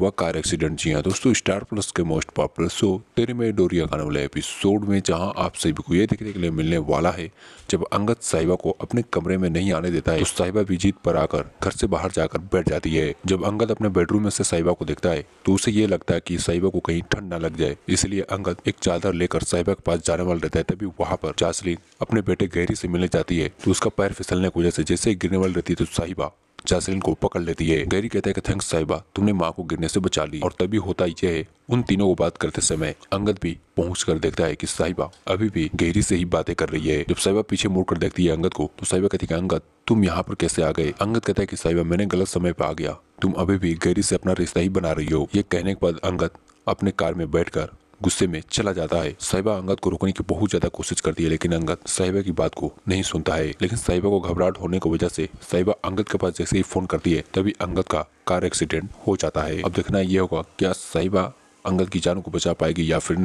हुआ car accident जी हाँ दोस्तों स्टार प्लस के मोस्ट पॉपुलर शो तेरे में डोरिया गाने वाले एपिसोड में जहां आप सभी को यह देखने के लिए मिलने वाला है जब अंगद साहिबा को अपने कमरे में नहीं आने देता है तो साहिबा भी जीत पर आकर घर से बाहर जाकर बैठ जाती है जब अंगद अपने बेडरूम में से साहिबा को देखता है तो उसे ये लगता है की साहिबा को कहीं ठंड न लग जाए इसलिए अंगद एक चादर लेकर साहिबा के पास जाने वाला रहता है तभी वहाँ पर जासलीन अपने बेटे गहरी से मिलने जाती है तो उसका पैर फिसलने की वजह से जैसे गिरने वाली रहती है तो साहिबा जैसलिन को पकड़ लेती है गैरी कहता है कि थैंक्स साहिबा तुमने माँ को गिरने से बचा ली और तभी होता यह है उन तीनों को बात करते समय अंगद भी पहुँच कर देखता है कि साहिबा अभी भी गहरी से ही बातें कर रही है जब साहिबा पीछे मुड़ कर देखती है अंगद को तो साहिबा कहती है अंगद तुम यहाँ पर कैसे आ गए अंगद कहता है कि साहिबा मैंने गलत समय पर आ गया तुम अभी भी गहरी से अपना रिश्ता ही बना रही हो ये कहने के बाद अंगद अपने कार में बैठकर गुस्से में चला जाता है साहिबा अंगद को रोकने की बहुत ज्यादा कोशिश करती है लेकिन अंगद साहिबा की बात को नहीं सुनता है लेकिन साहिबा को घबराहट होने की वजह से साहिबा अंगद के पास जैसे ही फोन करती है तभी अंगद का कार एक्सीडेंट हो जाता है अब देखना यह होगा क्या साहिबा अंगद की जान को बचा पाएगी या फिर नहीं